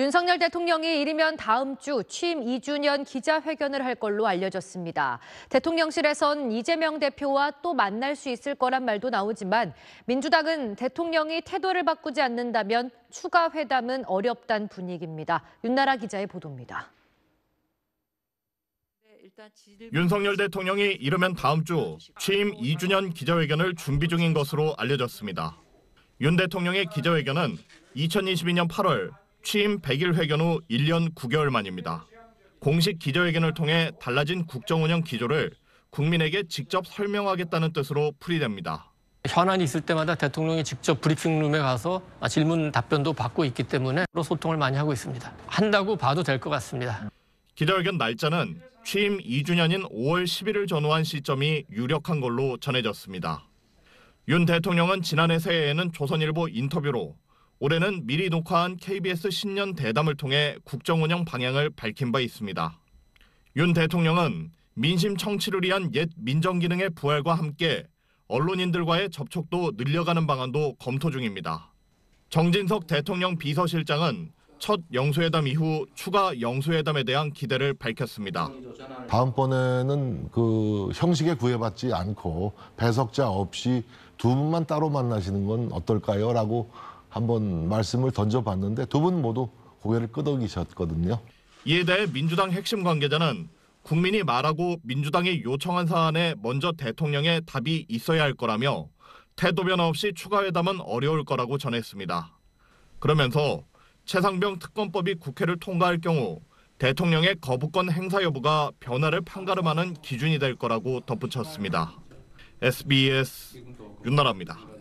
윤석열 대통령이 이르면 다음 주 취임 2주년 기자회견을 할 걸로 알려졌습니다. 대통령실에선 이재명 대표와 또 만날 수 있을 거란 말도 나오지만 민주당은 대통령이 태도를 바꾸지 않는다면 추가 회담은 어렵단 분위기입니다. 윤나라 기자의 보도입니다. 윤석열 대통령이 이르면 다음 주 취임 2주년 기자회견을 준비 중인 것으로 알려졌습니다. 윤 대통령의 기자회견은 2022년 8월 취임 100일 회견 후 1년 9개월 만입니다. 공식 기자회견을 통해 달라진 국정 운영 기조를 국민에게 직접 설명하겠다는 뜻으로 풀이됩니다. 현안이 있을 때마다 대통령이 직접 브리핑룸에 가서 질문 답변도 받고 있기 때문에 소통을 많이 하고 있습니다. 한다고 봐도 될 것 같습니다. 기자회견 날짜는 취임 2주년인 5월 1 0일 전후한 시점이 유력한 걸로 전해졌습니다. 윤 대통령은 지난해 새해에는 조선일보 인터뷰로 올해는 미리 녹화한 KBS 신년 대담을 통해 국정 운영 방향을 밝힌 바 있습니다. 윤 대통령은 민심 청취를 위한 옛 민정 기능의 부활과 함께 언론인들과의 접촉도 늘려가는 방안도 검토 중입니다. 정진석 대통령 비서실장은 첫 영수회담 이후 추가 영수회담에 대한 기대를 밝혔습니다. 다음번에는 그 형식에 구애받지 않고 배석자 없이 두 분만 따로 만나시는 건 어떨까요? 라고 한번 말씀을 던져봤는데 두 분 모두 고개를 끄덕이셨거든요. 이에 대해 민주당 핵심 관계자는 국민이 말하고 민주당이 요청한 사안에 먼저 대통령의 답이 있어야 할 거라며 태도 변화 없이 추가 회담은 어려울 거라고 전했습니다. 그러면서 최상병 특검법이 국회를 통과할 경우 대통령의 거부권 행사 여부가 변화를 판가름하는 기준이 될 거라고 덧붙였습니다. SBS 윤나라입니다.